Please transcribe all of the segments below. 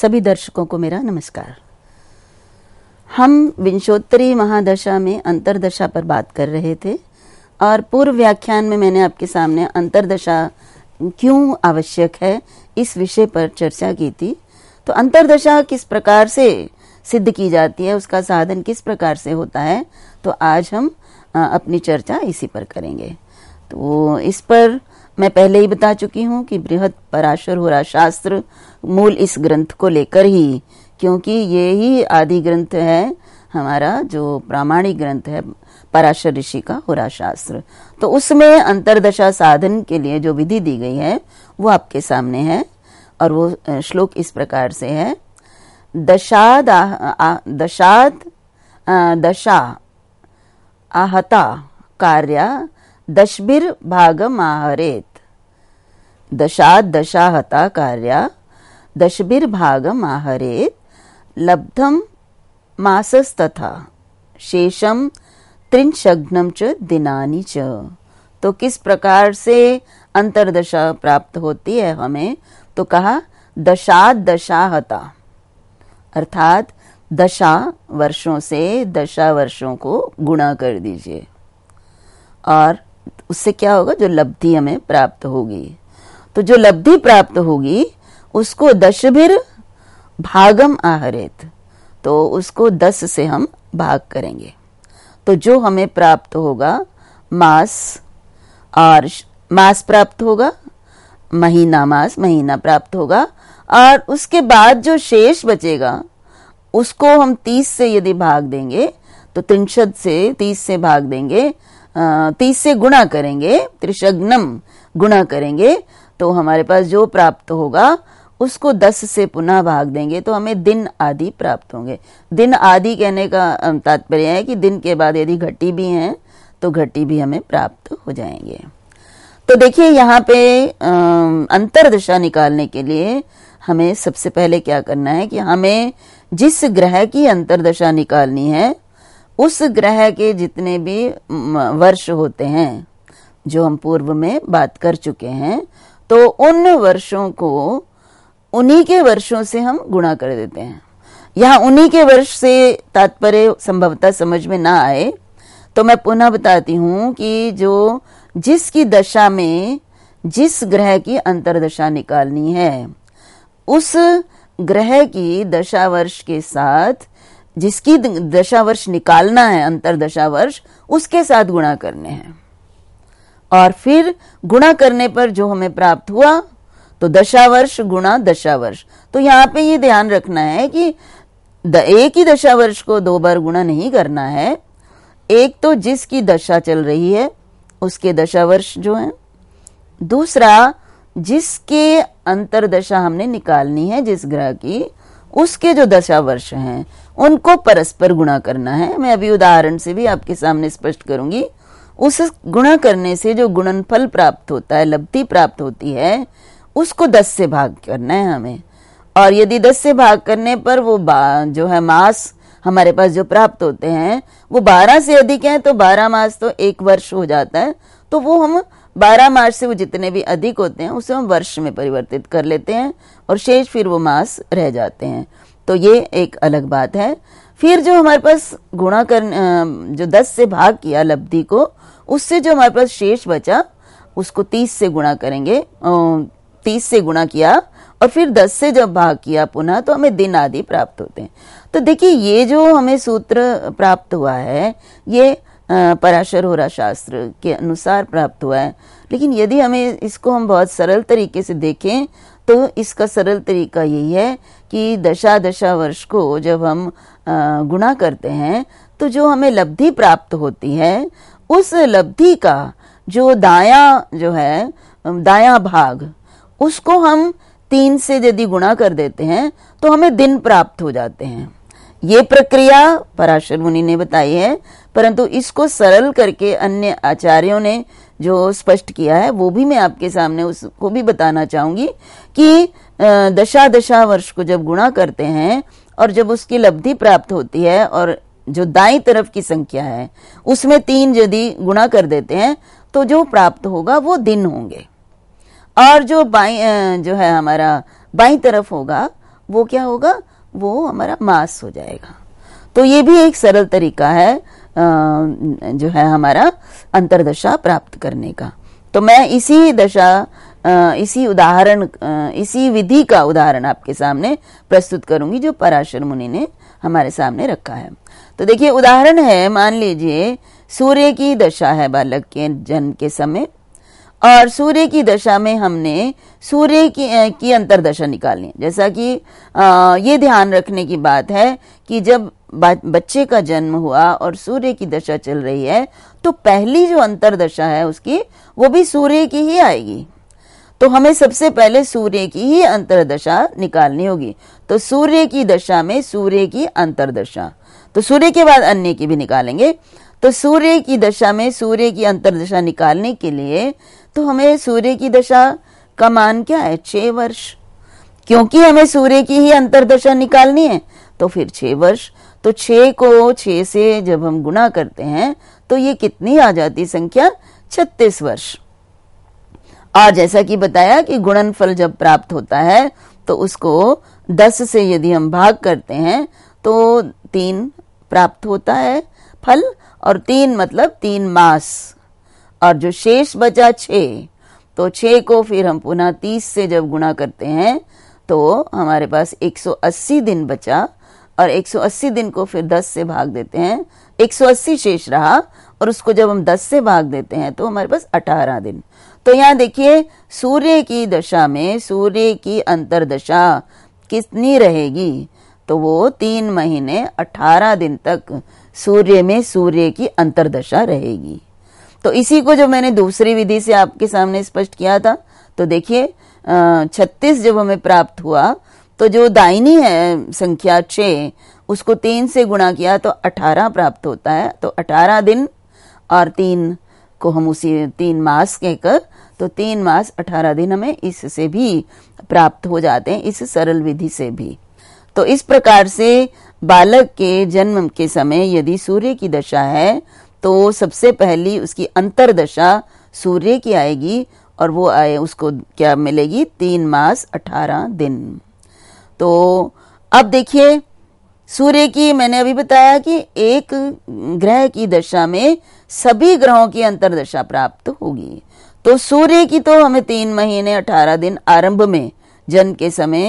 सभी दर्शकों को मेरा नमस्कार हम विंशोत्तरी महादशा में अंतरदशा पर बात कर रहे थे और पूर्व व्याख्यान में मैंने आपके सामने अंतरदशा क्यों आवश्यक है इस विषय पर चर्चा की थी तो अंतरदशा किस प्रकार से सिद्ध की जाती है उसका साधन किस प्रकार से होता है तो आज हम अपनी चर्चा इसी पर करेंगे तो इस पर मैं पहले ही बता चुकी हूँ कि बृहद पराशर हुरा शास्त्र मूल इस ग्रंथ को लेकर ही क्योंकि ये ही आदि ग्रंथ है हमारा जो प्रामाणिक ग्रंथ है पराशर ऋषि का हुरा शास्त्र तो उसमें अंतरदशा साधन के लिए जो विधि दी गई है वो आपके सामने है और वो श्लोक इस प्रकार से है दशाद दशाद दशा आहता कार्या दशबिर भागम आहरेत दशा हता कार्या दशभिर्भागम आहरेत लब्धम मासस्तथा शेषम त्रिंशग्नम च दिनानि च तो किस प्रकार से अंतरदशा प्राप्त होती है हमें तो कहा दशा दशा हता अर्थात दशा वर्षों से दशा वर्षों को गुणा कर दीजिए और उससे क्या होगा जो लब्धि हमें प्राप्त होगी तो जो लब्धि प्राप्त होगी उसको दशभिर भागम आहरित तो उसको दस से हम भाग करेंगे तो जो हमें प्राप्त होगा मास और मास प्राप्त होगा महीना मास महीना प्राप्त होगा और उसके बाद जो शेष बचेगा उसको हम तीस से यदि भाग देंगे तो त्रिशद से तीस से भाग देंगे तीस से गुणा करेंगे त्रिशग्नम गुणा करेंगे तो हमारे पास जो प्राप्त होगा उसको दस से पुनः भाग देंगे तो हमें दिन आदि प्राप्त होंगे दिन आदि कहने का तात्पर्य है कि दिन के बाद यदि घटी भी हैं तो घटी भी हमें प्राप्त हो जाएंगे तो देखिए यहाँ पे अंतर दशा निकालने के लिए हमें सबसे पहले क्या करना है कि हमें जिस ग्रह की अंतरदशा निकालनी है उस ग्रह के जितने भी वर्ष होते हैं जो हम पूर्व में बात कर चुके हैं तो उन वर्षों को उन्हीं के वर्षों से हम गुणा कर देते हैं यहाँ उन्हीं के वर्ष से तात्पर्य संभवतः समझ में ना आए तो मैं पुनः बताती हूँ कि जो जिसकी दशा में जिस ग्रह की अंतरदशा निकालनी है उस ग्रह की दशा वर्ष के साथ जिसकी दशा वर्ष निकालना है अंतर दशा वर्ष उसके साथ गुणा करने हैं और फिर गुणा करने पर जो हमें प्राप्त हुआ तो दशावर्ष गुणा दशावर्ष तो यहाँ पे ये ध्यान रखना है कि एक ही दशावर्ष को दो बार गुणा नहीं करना है एक तो जिसकी दशा चल रही है उसके दशावर्ष जो है दूसरा जिसके अंतरदशा हमने निकालनी है जिस ग्रह की उसके जो दशा वर्ष हैं उनको परस्पर गुणा करना है मैं अभी उदाहरण से भी आपके सामने स्पष्ट करूंगी उस गुणा करने से जो गुणनफल प्राप्त होता है लब्धि प्राप्त होती है उसको दस से भाग करना है हमें और यदि दस से भाग करने पर वो जो है मास हमारे पास जो प्राप्त होते हैं वो बारह से अधिक हैं तो बारह मास तो एक वर्ष हो जाता है तो वो हम बारह मास से वो जितने भी अधिक होते हैं उसे हम वर्ष में परिवर्तित कर लेते हैं और शेष फिर वो मास रह जाते हैं तो ये एक अलग बात है फिर जो हमारे पास गुणा कर जो दस से भाग किया लब्धि को उससे जो हमारे पास शेष बचा उसको तीस से गुणा करेंगे तीस से गुणा किया और फिर दस से जब भाग किया पुनः तो हमें दिन आदि प्राप्त होते हैं तो देखिए ये जो हमें सूत्र प्राप्त हुआ है ये पराशर होरा शास्त्र के अनुसार प्राप्त हुआ है लेकिन यदि हमें इसको हम बहुत सरल तरीके से देखें तो इसका सरल तरीका यही है कि दशा दशा वर्ष को जब हम गुणा करते हैं तो जो हमें लब्धि प्राप्त होती है उस लब्धि का जो दाया जो है दाया भाग उसको हम तीन से यदि गुणा कर देते हैं तो हमें दिन प्राप्त हो जाते हैं ये प्रक्रिया पराशर मुनि ने बताई है परंतु इसको सरल करके अन्य आचार्यों ने जो स्पष्ट किया है वो भी मैं आपके सामने उसको भी बताना चाहूंगी कि दशा दशा वर्ष को जब गुणा करते हैं और जब उसकी लब्धि प्राप्त होती है और जो दाई तरफ की संख्या है उसमें तीन यदि गुणा कर देते हैं तो जो प्राप्त होगा वो दिन होंगे और जो बाई जो है हमारा बाई तरफ होगा वो क्या होगा वो हमारा मास हो जाएगा तो ये भी एक सरल तरीका है जो है हमारा अंतरदशा प्राप्त करने का तो मैं इसी दशा इसी उदाहरण इसी विधि का उदाहरण आपके सामने प्रस्तुत करूंगी जो पराशर मुनि ने हमारे सामने रखा है तो देखिए उदाहरण है मान लीजिए सूर्य की दशा है बालक के जन्म के समय और सूर्य की दशा में हमने सूर्य की की दशा निकालनी है जैसा कि आ, ये ध्यान रखने की बात है कि जब बच्चे का जन्म हुआ और सूर्य की दशा चल रही है तो पहली जो अंतरदशा है उसकी वो भी सूर्य की ही आएगी तो हमें सबसे पहले सूर्य की ही अंतरदशा निकालनी होगी तो सूर्य की दशा में सूर्य की अंतरदशा तो सूर्य के बाद अन्य की भी निकालेंगे तो सूर्य की दशा में सूर्य की अंतरदशा निकालने के लिए तो हमें सूर्य की दशा का मान क्या है छः वर्ष क्योंकि हमें सूर्य की ही अंतरदशा निकालनी है तो फिर छह वर्ष तो छे को छ से जब हम गुणा करते हैं तो ये कितनी आ जाती संख्या छत्तीस वर्ष आज जैसा कि बताया कि गुणनफल जब प्राप्त होता है तो उसको दस से यदि हम भाग करते हैं तो तीन प्राप्त होता है फल और तीन मतलब तीन मास और जो शेष बचा छ तो छ को फिर हम पुनः तीस से जब गुणा करते हैं तो हमारे पास 180 दिन बचा और 180 दिन को फिर 10 से भाग देते हैं 180 शेष रहा और उसको जब हम 10 से भाग देते हैं तो हमारे पास 18 दिन तो यहाँ देखिए सूर्य की दशा में सूर्य की अंतरदशा कितनी रहेगी तो वो तीन महीने अठारह दिन तक सूर्य में सूर्य की अंतरदशा रहेगी तो इसी को जो मैंने दूसरी विधि से आपके सामने स्पष्ट किया था तो देखिए छत्तीस जब हमें प्राप्त हुआ तो जो दाइनी है संख्या छ उसको तीन से गुणा किया तो अठारह प्राप्त होता है तो अठारह दिन और तीन को हम उसी तीन मास कहकर तो तीन मास अठारह दिन हमें इससे भी प्राप्त हो जाते हैं इस सरल विधि से भी तो इस प्रकार से बालक के जन्म के समय यदि सूर्य की दशा है तो सबसे पहली उसकी अंतर दशा सूर्य की आएगी और वो आए उसको क्या मिलेगी तीन मास अठारह दिन तो अब देखिए सूर्य की मैंने अभी बताया कि एक ग्रह की दशा में सभी ग्रहों की अंतरदशा प्राप्त होगी तो सूर्य की तो हमें तीन महीने अठारह दिन आरंभ में जन्म के समय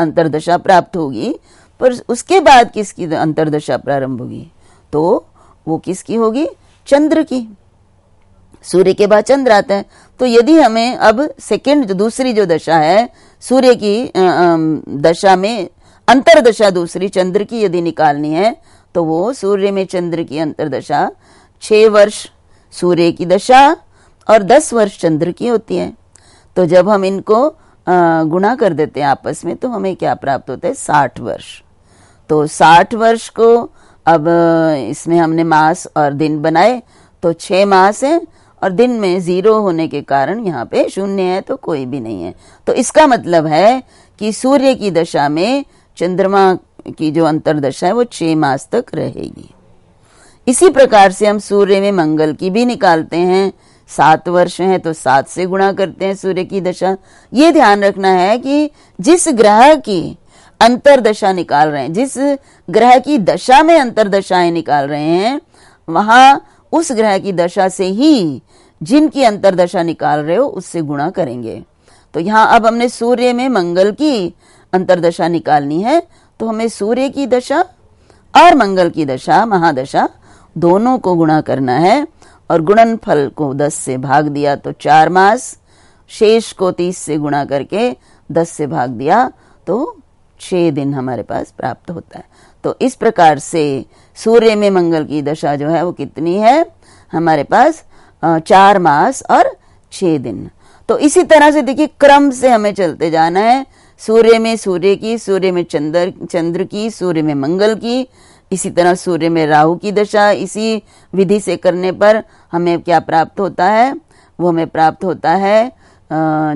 अंतरदशा प्राप्त होगी पर उसके बाद किसकी अंतरदशा प्रारंभ होगी तो वो किसकी होगी चंद्र की सूर्य के बाद चंद्र आता है तो यदि हमें अब सेकेंड जो दूसरी जो दशा है सूर्य की दशा में अंतरदशा दूसरी चंद्र की यदि निकालनी है तो वो सूर्य में चंद्र की अंतरदशा छह वर्ष सूर्य की दशा और दस वर्ष चंद्र की होती है तो जब हम इनको गुणा कर देते हैं आपस में तो हमें क्या प्राप्त होता है साठ वर्ष तो साठ वर्ष को अब इसमें हमने मास और दिन बनाए तो छः मास है और दिन में ज़ीरो होने के कारण यहाँ पे शून्य है तो कोई भी नहीं है तो इसका मतलब है कि सूर्य की दशा में चंद्रमा की जो अंतरदशा है वो छह मास तक रहेगी इसी प्रकार से हम सूर्य में मंगल की भी निकालते हैं सात वर्ष हैं तो सात से गुणा करते हैं सूर्य की दशा ये ध्यान रखना है कि जिस ग्रह की अंतर दशा निकाल रहे हैं जिस ग्रह की दशा में अंतर दशाएं निकाल रहे हैं वहां उस ग्रह की दशा से ही जिनकी अंतर दशा निकाल रहे हो उससे गुणा करेंगे तो यहाँ अब हमने सूर्य में मंगल की अंतरदशा निकालनी है तो हमें सूर्य की दशा और मंगल की दशा महादशा दोनों को गुणा करना है और गुणनफल को दस से भाग दिया तो चार मास शेष को तीस से गुणा करके दस से भाग दिया तो छः दिन हमारे पास प्राप्त होता है तो इस प्रकार से सूर्य में मंगल की दशा जो है वो कितनी है हमारे पास चार मास और छह दिन तो इसी तरह से देखिए क्रम से हमें चलते जाना है सूर्य में सूर्य की सूर्य में चंद्र चंद्र की सूर्य में मंगल की इसी तरह सूर्य में राहु की दशा इसी विधि से करने पर हमें क्या प्राप्त होता है वो हमें प्राप्त होता है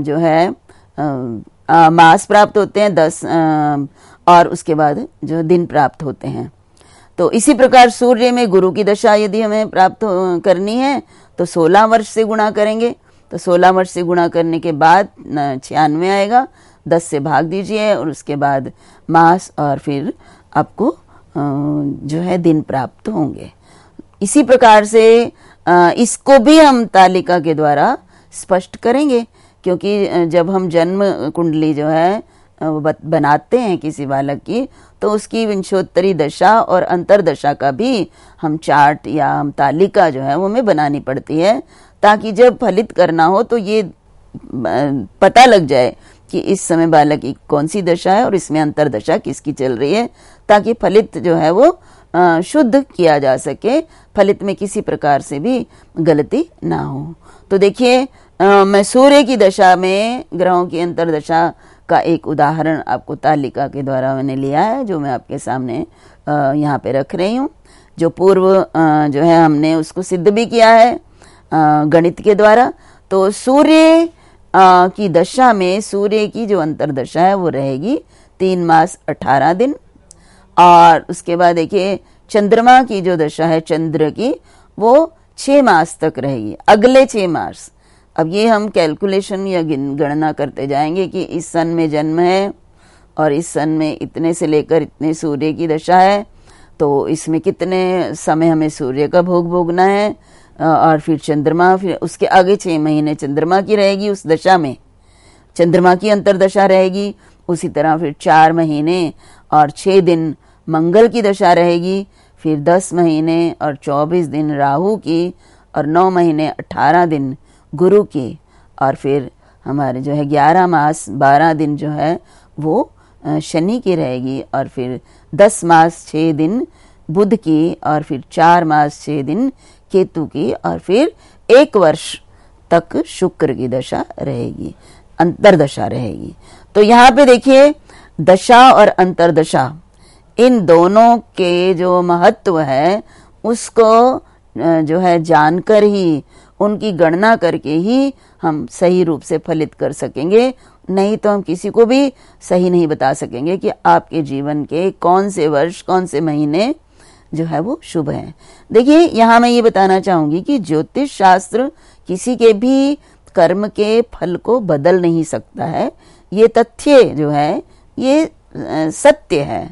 जो है मास प्राप्त होते हैं दस और उसके बाद जो दिन प्राप्त होते हैं तो इसी प्रकार सूर्य में गुरु की दशा यदि हमें प्राप्त करनी है तो सोलह वर्ष से गुणा करेंगे तो सोलह वर्ष से गुणा करने के बाद छियानवे आएगा दस से भाग दीजिए और उसके बाद मास और फिर आपको जो है दिन प्राप्त होंगे इसी प्रकार से इसको भी हम तालिका के द्वारा स्पष्ट करेंगे क्योंकि जब हम जन्म कुंडली जो है बनाते हैं किसी बालक की तो उसकी विंशोत्तरी दशा और अंतरदशा का भी हम चार्ट या हम तालिका जो है वो हमें बनानी पड़ती है ताकि जब फलित करना हो तो ये पता लग जाए कि इस समय बालक की कौन सी दशा है और इसमें अंतरदशा किसकी चल रही है ताकि फलित जो है वो शुद्ध किया जा सके फलित में किसी प्रकार से भी गलती ना हो तो देखिए मैं सूर्य की दशा में ग्रहों की दशा का एक उदाहरण आपको तालिका के द्वारा मैंने लिया है जो मैं आपके सामने यहाँ पे रख रही हूँ जो पूर्व जो है हमने उसको सिद्ध भी किया है गणित के द्वारा तो सूर्य की दशा में सूर्य की जो अंतरदशा है वो रहेगी तीन मास अठारह दिन और उसके बाद देखिए चंद्रमा की जो दशा है चंद्र की वो छः मास तक रहेगी अगले छः मास अब ये हम कैलकुलेशन या गणना करते जाएंगे कि इस सन में जन्म है और इस सन में इतने से लेकर इतने सूर्य की दशा है तो इसमें कितने समय हमें सूर्य का भोग भोगना है और फिर चंद्रमा फिर उसके आगे छः महीने चंद्रमा की रहेगी उस दशा में चंद्रमा की अंतरदशा रहेगी उसी तरह फिर चार महीने और छः दिन मंगल की दशा रहेगी फिर दस महीने और चौबीस दिन राहु की और नौ महीने अट्ठारह दिन गुरु की और फिर हमारे जो है ग्यारह मास बारह दिन जो है वो शनि की रहेगी और फिर दस मास छः दिन बुध की और फिर चार मास छः दिन केतु की और फिर एक वर्ष तक शुक्र की दशा रहेगी अंतरदशा रहेगी तो यहाँ पे देखिए दशा और अंतरदशा इन दोनों के जो महत्व है उसको जो है जानकर ही उनकी गणना करके ही हम सही रूप से फलित कर सकेंगे नहीं तो हम किसी को भी सही नहीं बता सकेंगे कि आपके जीवन के कौन से वर्ष कौन से महीने जो है वो शुभ हैं देखिए यहाँ मैं ये बताना चाहूंगी कि ज्योतिष शास्त्र किसी के भी कर्म के फल को बदल नहीं सकता है ये तथ्य जो है ये सत्य है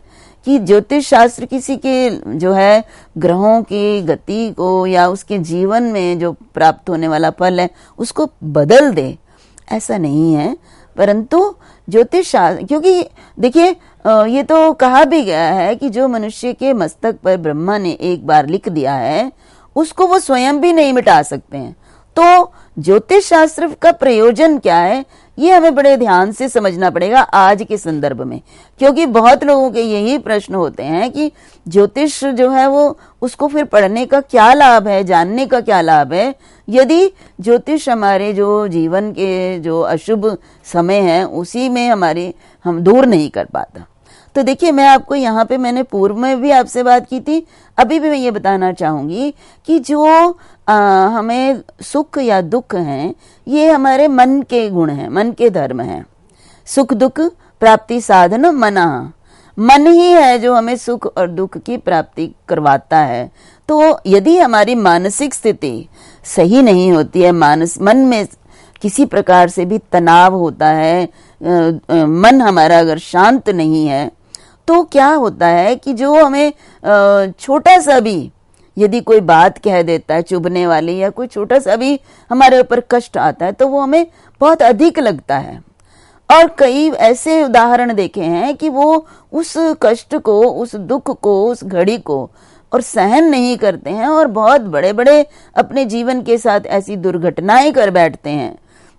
कि ज्योतिष शास्त्र किसी के जो है ग्रहों की गति को या उसके जीवन में जो प्राप्त होने वाला फल है उसको बदल दे ऐसा नहीं है परंतु ज्योतिष शास्त्र क्योंकि देखिए ये तो कहा भी गया है कि जो मनुष्य के मस्तक पर ब्रह्मा ने एक बार लिख दिया है उसको वो स्वयं भी नहीं मिटा सकते हैं तो ज्योतिष शास्त्र का प्रयोजन क्या है ये हमें बड़े ध्यान से समझना पड़ेगा आज के संदर्भ में क्योंकि बहुत लोगों के यही प्रश्न होते हैं कि ज्योतिष जो है वो उसको फिर पढ़ने का क्या लाभ है जानने का क्या लाभ है यदि ज्योतिष हमारे जो जीवन के जो अशुभ समय है उसी में हमारे हम दूर नहीं कर पाता तो देखिए मैं आपको यहाँ पे मैंने पूर्व में भी आपसे बात की थी अभी भी मैं ये बताना चाहूंगी कि जो आ, हमें सुख या दुख है ये हमारे मन के गुण हैं मन के धर्म हैं सुख दुख प्राप्ति साधन मना मन ही है जो हमें सुख और दुख की प्राप्ति करवाता है तो यदि हमारी मानसिक स्थिति सही नहीं होती है मानस मन में किसी प्रकार से भी तनाव होता है मन हमारा अगर शांत नहीं है तो क्या होता है कि जो हमें छोटा सा भी यदि कोई बात कह देता है चुभने वाली या कोई छोटा सा भी हमारे ऊपर कष्ट आता है तो वो हमें बहुत अधिक लगता है और कई ऐसे उदाहरण देखे हैं कि वो उस कष्ट को उस दुख को उस घड़ी को और सहन नहीं करते हैं और बहुत बड़े बड़े अपने जीवन के साथ ऐसी दुर्घटनाएं कर बैठते हैं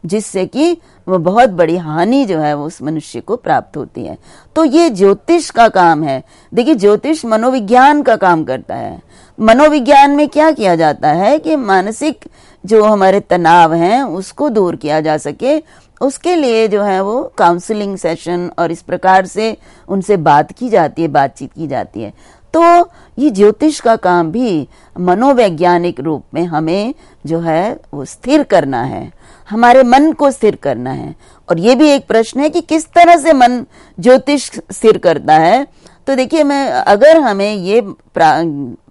जिससे कि वह बहुत बड़ी हानि जो है वो उस मनुष्य को प्राप्त होती है तो ये ज्योतिष का काम है देखिए ज्योतिष मनोविज्ञान का काम करता है मनोविज्ञान में क्या किया जाता है कि मानसिक जो हमारे तनाव हैं उसको दूर किया जा सके उसके लिए जो है वो काउंसलिंग सेशन और इस प्रकार से उनसे बात की जाती है बातचीत की जाती है तो ये ज्योतिष का काम भी मनोवैज्ञानिक रूप में हमें जो है वो स्थिर करना है हमारे मन को स्थिर करना है और ये भी एक प्रश्न है कि किस तरह से मन ज्योतिष स्थिर करता है तो देखिए मैं अगर हमें ये प्रा,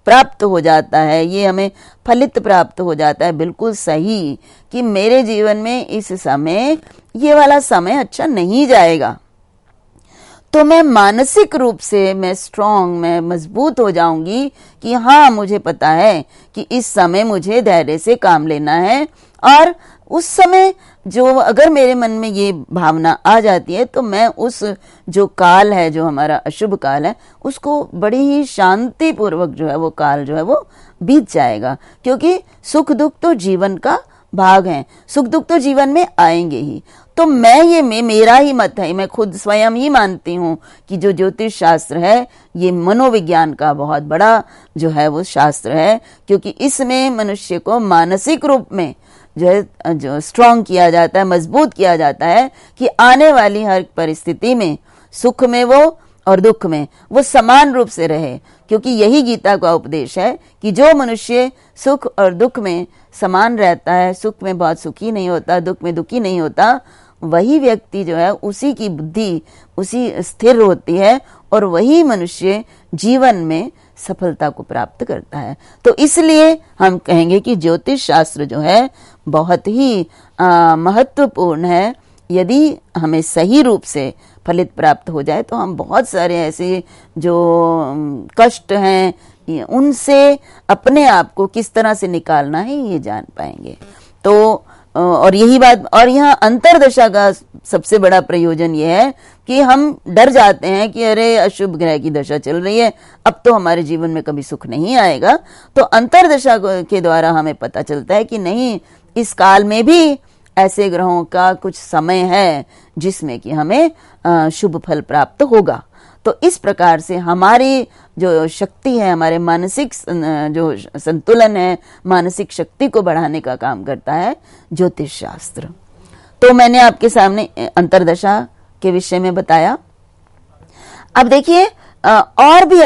प्राप्त हो जाता है ये हमें फलित प्राप्त हो जाता है बिल्कुल सही कि मेरे जीवन में इस समय ये वाला समय अच्छा नहीं जाएगा तो मैं मानसिक रूप से मैं स्ट्रांग मैं मजबूत हो जाऊंगी कि हाँ मुझे पता है कि इस समय मुझे धैर्य से काम लेना है और उस समय जो अगर मेरे मन में ये भावना आ जाती है तो मैं उस जो काल है जो हमारा अशुभ काल है उसको बड़ी ही शांतिपूर्वक जो है वो काल जो है वो बीत जाएगा क्योंकि सुख दुख तो जीवन का भाग है सुख दुख तो जीवन में आएंगे ही तो मैं ये मे, मेरा ही मत है मैं खुद स्वयं ही मानती हूँ कि जो ज्योतिष शास्त्र है ये मनोविज्ञान का बहुत बड़ा जो है वो शास्त्र है क्योंकि इसमें मनुष्य को मानसिक रूप में जो है जो स्ट्रांग किया जाता है मजबूत किया जाता है कि आने वाली हर परिस्थिति में सुख में वो और दुख में वो समान रूप से रहे क्योंकि यही गीता का उपदेश है कि जो मनुष्य सुख और दुख में समान रहता है सुख में बहुत सुखी नहीं होता दुख में दुखी नहीं होता वही व्यक्ति जो है उसी की बुद्धि उसी स्थिर होती है और वही मनुष्य जीवन में सफलता को प्राप्त करता है तो इसलिए हम कहेंगे कि ज्योतिष शास्त्र जो है बहुत ही महत्वपूर्ण है यदि हमें सही रूप से फलित प्राप्त हो जाए तो हम बहुत सारे ऐसे जो कष्ट हैं उनसे अपने आप को किस तरह से निकालना है ये जान पाएंगे तो और यही बात और यहाँ अंतरदशा का सबसे बड़ा प्रयोजन यह है कि हम डर जाते हैं कि अरे अशुभ ग्रह की दशा चल रही है अब तो हमारे जीवन में कभी सुख नहीं आएगा तो अंतरदशा के द्वारा हमें पता चलता है कि नहीं इस काल में भी ऐसे ग्रहों का कुछ समय है जिसमें कि हमें शुभ फल प्राप्त होगा तो इस प्रकार से हमारी जो शक्ति है हमारे मानसिक जो संतुलन है मानसिक शक्ति को बढ़ाने का काम करता है ज्योतिष शास्त्र तो मैंने आपके सामने अंतरदशा के विषय में बताया अब देखिए और भी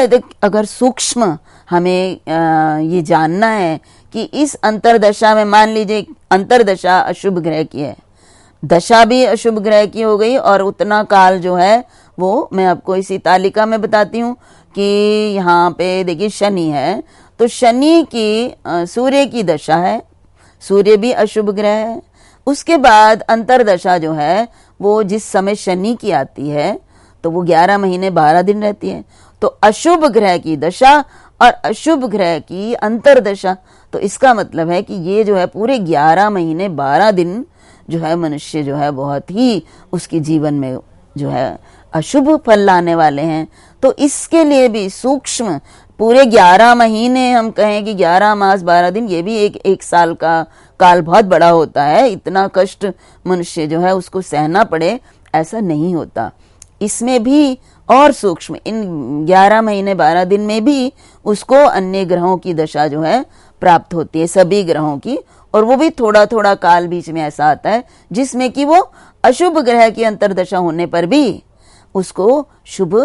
अगर सूक्ष्म हमें ये जानना है कि इस अंतरदशा में मान लीजिए अंतरदशा अशुभ ग्रह की है दशा भी अशुभ ग्रह की हो गई और उतना काल जो है वो मैं आपको इसी तालिका में बताती हूँ कि यहाँ पे देखिए शनि है तो शनि की सूर्य की दशा है सूर्य भी अशुभ ग्रह है उसके बाद अंतरदशा जो है वो जिस समय शनि की आती है तो वो ग्यारह महीने बारह दिन रहती है तो अशुभ ग्रह की दशा और अशुभ ग्रह की अंतरदशा तो इसका मतलब है कि ये जो है पूरे ग्यारह महीने बारह दिन जो है मनुष्य जो है बहुत ही उसके जीवन में जो है अशुभ फल लाने वाले हैं तो इसके लिए भी सूक्ष्म पूरे ग्यारह महीने हम कहें कि ग्यारह मास बारह दिन ये भी एक एक साल का काल बहुत बड़ा होता है इतना कष्ट मनुष्य जो है उसको सहना पड़े ऐसा नहीं होता इसमें भी और सूक्ष्म इन ग्यारह महीने बारह दिन में भी उसको अन्य ग्रहों की दशा जो है प्राप्त होती है सभी ग्रहों की और वो भी थोड़ा थोड़ा काल बीच में ऐसा आता है जिसमें कि वो अशुभ ग्रह की अंतरदशा होने पर भी उसको शुभ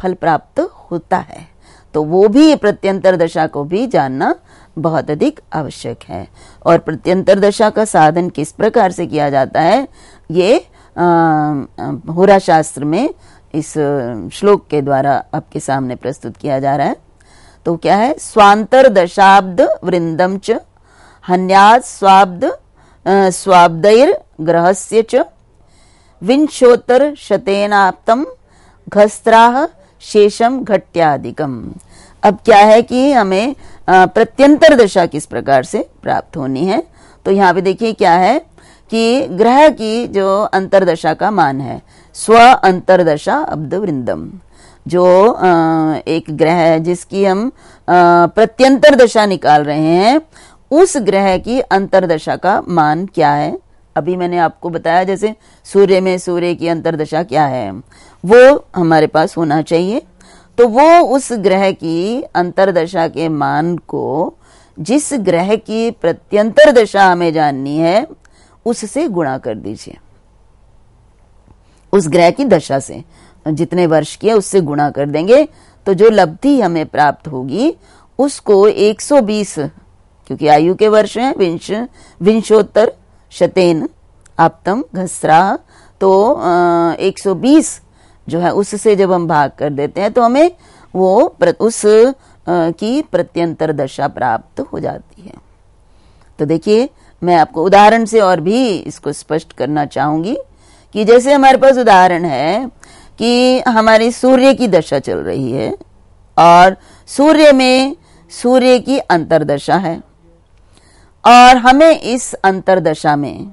फल प्राप्त होता है तो वो भी प्रत्यंतर दशा को भी जानना बहुत अधिक आवश्यक है और प्रत्यंतर दशा का साधन किस प्रकार से किया जाता है ये होरा शास्त्र में इस श्लोक के द्वारा आपके सामने प्रस्तुत किया जा रहा है तो क्या है स्वांतर दशाब्द वृंदम च हन्यात स्वाब्द स्वाब्दर ग्रहस्य च विंशोत्तर शतेनाप्तम घस्त्राह शेषम घट्याधिकम अब क्या है कि हमें प्रत्यंतर दशा किस प्रकार से प्राप्त होनी है तो यहाँ पे देखिए क्या है कि ग्रह की जो अंतरदशा का मान है स्व अंतरदशा अब्द वृंदम जो एक ग्रह है जिसकी हम प्रत्यंतर दशा निकाल रहे हैं उस ग्रह की अंतरदशा का मान क्या है अभी मैंने आपको बताया जैसे सूर्य में सूर्य की अंतरदशा क्या है वो हमारे पास होना चाहिए तो वो उस ग्रह की अंतरदशा के मान को जिस ग्रह की प्रत्यंतर दशा हमें जाननी है उससे गुणा कर दीजिए उस ग्रह की दशा से जितने वर्ष की है उससे गुणा कर देंगे तो जो लब्धि हमें प्राप्त होगी उसको 120 क्योंकि आयु के वर्ष हैं विंश विंशोत्तर शतेन आप घसरा तो एक सौ बीस जो है उससे जब हम भाग कर देते हैं तो हमें वो प्र, उस आ, की प्रत्यंतर दशा प्राप्त हो जाती है तो देखिए मैं आपको उदाहरण से और भी इसको स्पष्ट करना चाहूंगी कि जैसे हमारे पास उदाहरण है कि हमारी सूर्य की दशा चल रही है और सूर्य में सूर्य की अंतरदशा है और हमें इस अंतरदशा में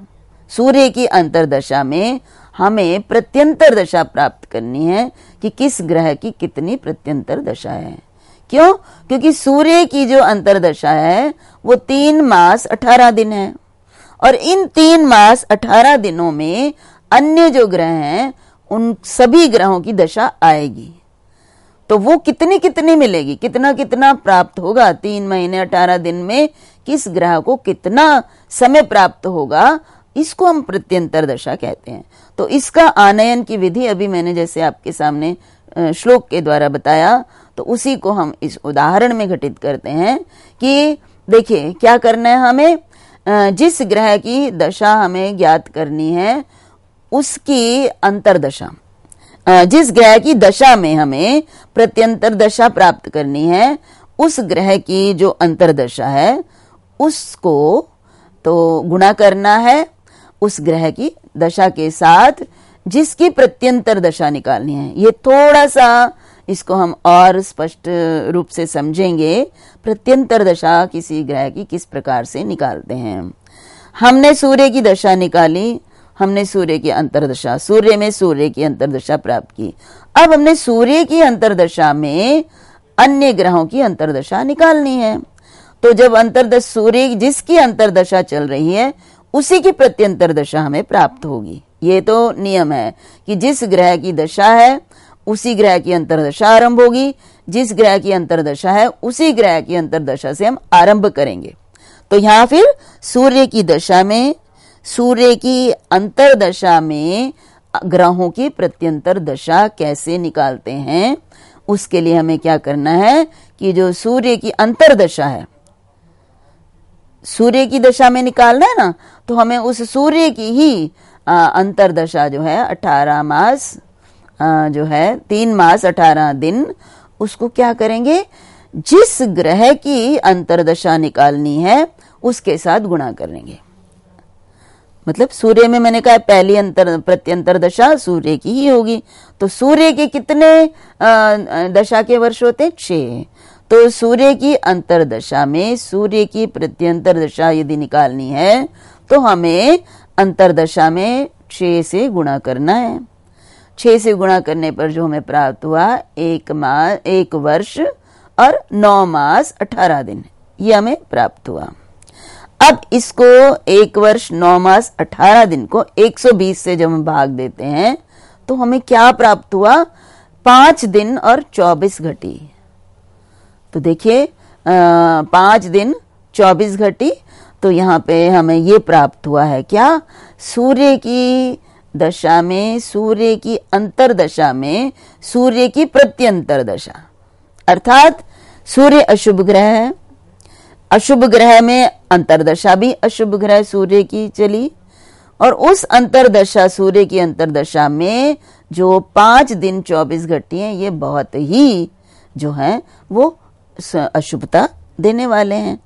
सूर्य की अंतरदशा में हमें प्रत्यंतर दशा प्राप्त करनी है कि किस ग्रह की कितनी प्रत्यंतर दशा है क्यों क्योंकि सूर्य की जो अंतरदशा है वो तीन मास अठारह दिन है और इन तीन मास अठारह दिनों में अन्य जो ग्रह हैं उन सभी ग्रहों की दशा आएगी तो वो कितनी कितनी मिलेगी कितना कितना प्राप्त होगा तीन महीने अठारह दिन में किस ग्रह को कितना समय प्राप्त होगा इसको हम प्रत्यंतर दशा कहते हैं तो इसका आनयन की विधि अभी मैंने जैसे आपके सामने श्लोक के द्वारा बताया तो उसी को हम इस उदाहरण में घटित करते हैं कि देखिए क्या करना है हमें जिस ग्रह की दशा हमें ज्ञात करनी है उसकी अंतरदशा जिस ग्रह की दशा में हमें प्रत्यंतर दशा प्राप्त करनी है उस ग्रह की जो अंतरदशा है उसको तो गुणा करना है उस ग्रह की दशा के साथ जिसकी प्रत्यंतर दशा निकालनी है ये थोड़ा सा इसको हम और स्पष्ट रूप से समझेंगे प्रत्यंतर दशा किसी ग्रह की किस प्रकार से निकालते हैं हमने सूर्य की दशा निकाली हमने सूर्य की अंतरदशा सूर्य में सूर्य की अंतरदशा प्राप्त की अब हमने सूर्य की अंतरदशा में अन्य ग्रहों की अंतरदशा निकालनी है तो जब अंतरदश सूर्य जिसकी अंतरदशा चल रही है उसी की प्रत्यंतर दशा हमें प्राप्त होगी ये तो नियम है कि जिस ग्रह की दशा है उसी ग्रह की अंतरदशा आरंभ होगी जिस ग्रह की अंतरदशा है उसी ग्रह की अंतरदशा से हम आरंभ करेंगे तो यहाँ फिर सूर्य की दशा में सूर्य की अंतर दशा में ग्रहों की प्रत्यंतर दशा कैसे निकालते हैं उसके लिए हमें क्या करना है कि जो सूर्य की अंतर दशा है सूर्य की दशा में निकालना है ना तो हमें उस सूर्य की ही अंतर दशा जो है अठारह मास आ, जो है तीन मास अठारह दिन उसको क्या करेंगे जिस ग्रह की दशा निकालनी है उसके साथ गुणा करेंगे मतलब सूर्य में मैंने कहा पहली अंतर प्रत्यंतर दशा सूर्य की ही होगी तो सूर्य के कितने दशा के वर्ष होते हैं छे तो सूर्य की अंतर दशा में सूर्य की प्रत्यंतर दशा यदि निकालनी है तो हमें अंतर दशा में छ से गुणा करना है छ से गुणा करने पर जो हमें प्राप्त हुआ एक मास एक वर्ष और नौ मास अठारह दिन ये हमें प्राप्त हुआ अब इसको एक वर्ष नौ मास अठारह दिन को 120 से जब हम भाग देते हैं तो हमें क्या प्राप्त हुआ पांच दिन और चौबीस घटी तो देखिए पांच दिन चौबीस घटी तो यहाँ पे हमें ये प्राप्त हुआ है क्या सूर्य की दशा में सूर्य की अंतर दशा में सूर्य की प्रत्यंतर दशा अर्थात सूर्य अशुभ ग्रह है अशुभ ग्रह में अंतरदशा भी अशुभ ग्रह सूर्य की चली और उस अंतरदशा सूर्य की अंतरदशा में जो पांच दिन चौबीस घटी हैं ये बहुत ही जो है वो अशुभता देने वाले हैं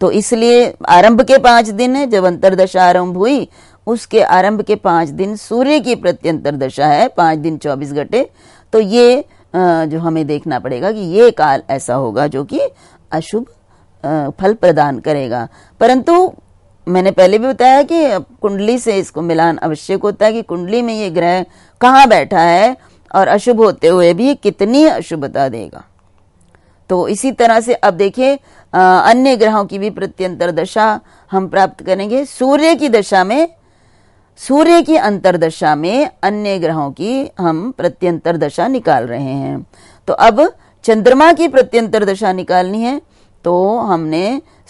तो इसलिए आरंभ के पांच दिन है जब अंतरदशा आरंभ हुई उसके आरंभ के पांच दिन सूर्य की प्रति अंतरदशा है पांच दिन चौबीस घटे तो ये जो हमें देखना पड़ेगा कि ये काल ऐसा होगा जो कि अशुभ फल प्रदान करेगा परंतु मैंने पहले भी बताया कि कुंडली से इसको मिलान आवश्यक होता है कि कुंडली में ये ग्रह कहाँ बैठा है और अशुभ होते हुए भी कितनी अशुभता देगा तो इसी तरह से अब देखिए अन्य ग्रहों की भी प्रत्यंतर दशा हम प्राप्त करेंगे सूर्य की दशा में सूर्य की अंतरदशा में अन्य ग्रहों की हम प्रत्यंतर दशा निकाल रहे हैं तो अब चंद्रमा की प्रत्यंतर दशा निकालनी है तो हमने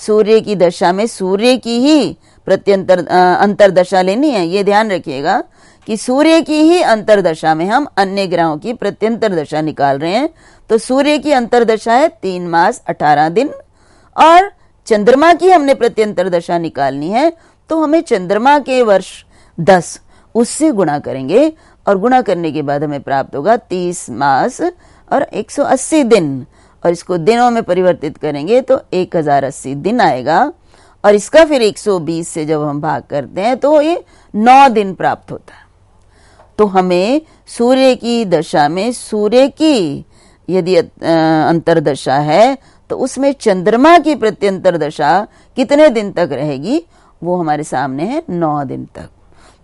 सूर्य की दशा में सूर्य की ही प्रत्यंतर अंतरदशा लेनी है ये ध्यान रखिएगा कि सूर्य की ही अंतरदशा में हम अन्य ग्रहों की प्रत्यंतर दशा निकाल रहे हैं तो सूर्य की अंतरदशा है तीन मास अठारह दिन और चंद्रमा की हमने प्रत्यंतर दशा निकालनी है तो हमें चंद्रमा के वर्ष दस उससे गुणा करेंगे और गुणा करने के बाद हमें प्राप्त होगा तीस मास और एक सौ अस्सी दिन और इसको दिनों में परिवर्तित करेंगे तो एक हजार अस्सी दिन आएगा और इसका फिर एक सौ बीस से जब हम भाग करते हैं तो ये नौ दिन प्राप्त होता है तो हमें सूर्य की दशा में सूर्य की यदि अंतरदशा है तो उसमें चंद्रमा की प्रत्यंतर दशा कितने दिन तक रहेगी वो हमारे सामने है नौ दिन तक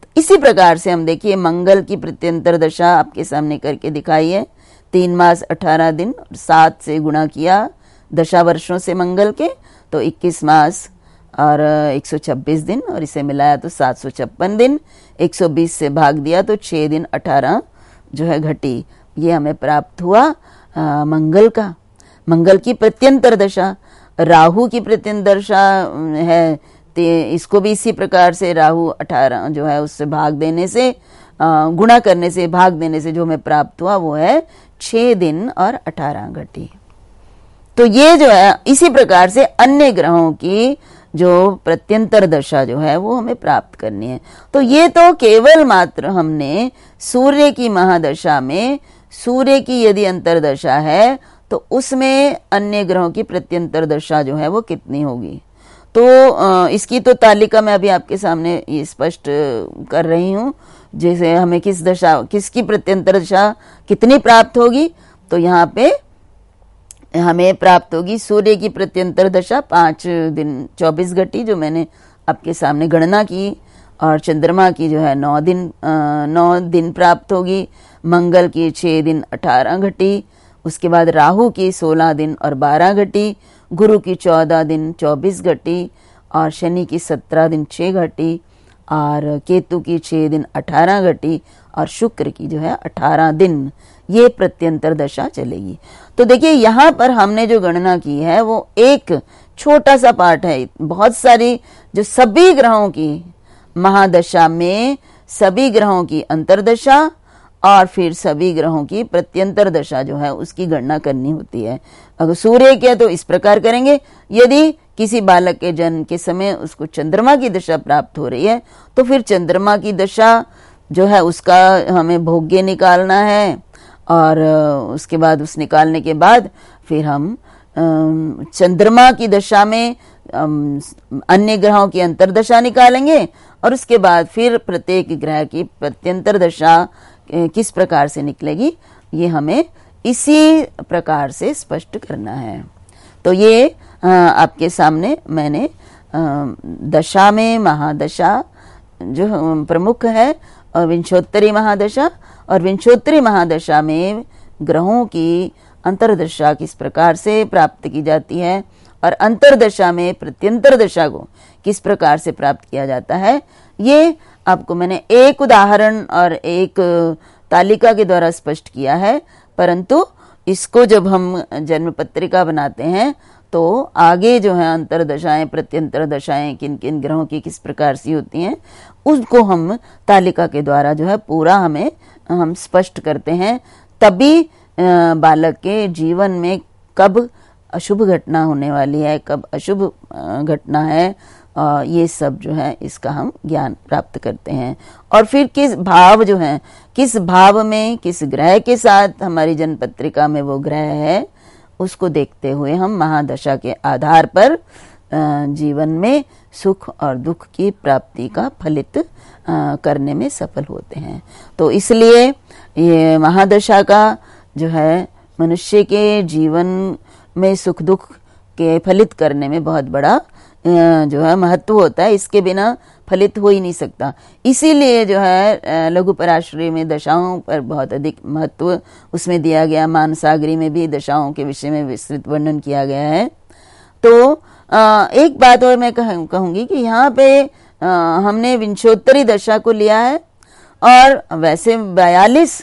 तो इसी प्रकार से हम देखिए मंगल की प्रत्यंतर दशा आपके सामने करके दिखाई है तीन मास अठारह दिन सात से गुणा किया दशा वर्षों से मंगल के तो इक्कीस मास और एक सौ छब्बीस दिन और इसे मिलाया तो सात सौ छप्पन दिन एक सौ बीस से भाग दिया तो छः दिन अठारह जो है घटी ये हमें प्राप्त हुआ आ, मंगल का मंगल की प्रत्यंतर दशा राहु की प्रत्यंतर दशा है इसको भी इसी प्रकार से राहु अठारह जो है उससे भाग देने से गुणा करने से भाग देने से जो हमें प्राप्त हुआ वो है छह दिन और अठारह घटी तो ये जो है इसी प्रकार से अन्य ग्रहों की जो प्रत्यंतर दशा जो है वो हमें प्राप्त करनी है तो ये तो केवल मात्र हमने सूर्य की महादशा में सूर्य की यदि अंतरदशा है तो उसमें अन्य ग्रहों की प्रत्यंतर दशा जो है वो कितनी होगी तो इसकी तो तालिका मैं अभी आपके सामने स्पष्ट कर रही हूं जैसे हमें किस दशा किसकी प्रत्यंतर दशा कितनी प्राप्त होगी तो यहाँ पे हमें प्राप्त होगी सूर्य की प्रत्यंतर दशा पाँच दिन चौबीस घटी जो मैंने आपके सामने गणना की और चंद्रमा की जो है नौ दिन आ, नौ दिन प्राप्त होगी मंगल की छः दिन अठारह घटी उसके बाद राहु की सोलह दिन और बारह घटी गुरु की चौदह दिन चौबीस घटी और शनि की सत्रह दिन छः घटी और केतु की छह दिन अठारह घटी और शुक्र की जो है अठारह दिन ये प्रत्यंतर दशा चलेगी तो देखिए यहाँ पर हमने जो गणना की है वो एक छोटा सा पार्ट है बहुत सारी जो सभी ग्रहों की महादशा में सभी ग्रहों की अंतरदशा और फिर सभी ग्रहों की प्रत्यंतर दशा जो है उसकी गणना करनी होती है अगर सूर्य के तो इस प्रकार करेंगे यदि किसी बालक के जन्म के समय उसको चंद्रमा की दशा प्राप्त हो रही है तो फिर चंद्रमा की दशा जो है उसका हमें भोग्य निकालना है और उसके बाद उस निकालने के बाद फिर हम चंद्रमा की दशा में अन्य ग्रहों की अंतरदशा निकालेंगे और उसके बाद फिर प्रत्येक ग्रह की प्रत्यंतर दशा किस प्रकार से निकलेगी ये हमें इसी प्रकार से स्पष्ट करना है तो ये आपके सामने मैंने दशा में महादशा जो प्रमुख है और विंशोत्तरी महादशा और विंशोत्तरी महादशा में ग्रहों की अंतरदशा किस प्रकार से प्राप्त की जाती है और अंतरदशा में प्रत्यंतर दशा को किस प्रकार से प्राप्त किया जाता है ये आपको मैंने एक उदाहरण और एक तालिका के द्वारा स्पष्ट किया है परंतु इसको जब हम जन्म पत्रिका बनाते हैं तो आगे जो है अंतर दशाएं प्रत्यंतर दशाएं किन किन ग्रहों की किस प्रकार सी होती हैं उसको हम तालिका के द्वारा जो है पूरा हमें हम स्पष्ट करते हैं तभी बालक के जीवन में कब अशुभ घटना होने वाली है कब अशुभ घटना है ये सब जो है इसका हम ज्ञान प्राप्त करते हैं और फिर किस भाव जो है किस भाव में किस ग्रह के साथ हमारी जन्म पत्रिका में वो ग्रह है उसको देखते हुए हम महादशा के आधार पर जीवन में सुख और दुख की प्राप्ति का फलित करने में सफल होते हैं तो इसलिए ये महादशा का जो है मनुष्य के जीवन में सुख दुख के फलित करने में बहुत बड़ा जो है महत्व होता है इसके बिना फलित हो ही नहीं सकता इसीलिए जो है लघु पराश्रय में दशाओं पर बहुत अधिक महत्व उसमें दिया गया मानसागरी में भी दशाओं के विषय में विस्तृत वर्णन किया गया है तो एक बात और मैं कहूंगी कि यहाँ पे हमने विंशोत्तरी दशा को लिया है और वैसे बयालीस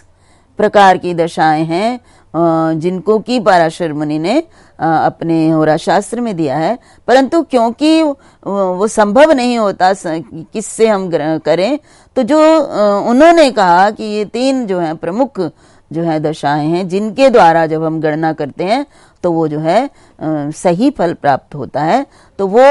प्रकार की दशाएं हैं जिनको की पाराशर मुनि ने अपने होरा शास्त्र में दिया है परंतु क्योंकि वो संभव नहीं होता किससे हम करें तो जो उन्होंने कहा कि ये तीन जो है प्रमुख जो है दशाएं हैं जिनके द्वारा जब हम गणना करते हैं तो वो जो है सही फल प्राप्त होता है तो वो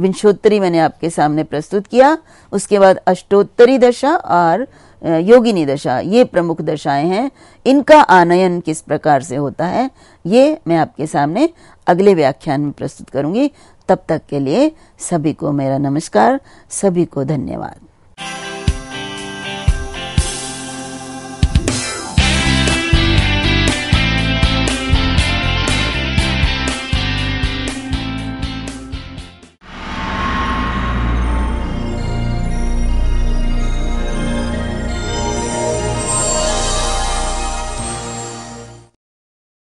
विंशोत्तरी मैंने आपके सामने प्रस्तुत किया उसके बाद अष्टोत्तरी दशा और योगिनी दशा ये प्रमुख दशाएं हैं इनका आनयन किस प्रकार से होता है ये मैं आपके सामने अगले व्याख्यान में प्रस्तुत करूंगी तब तक के लिए सभी को मेरा नमस्कार सभी को धन्यवाद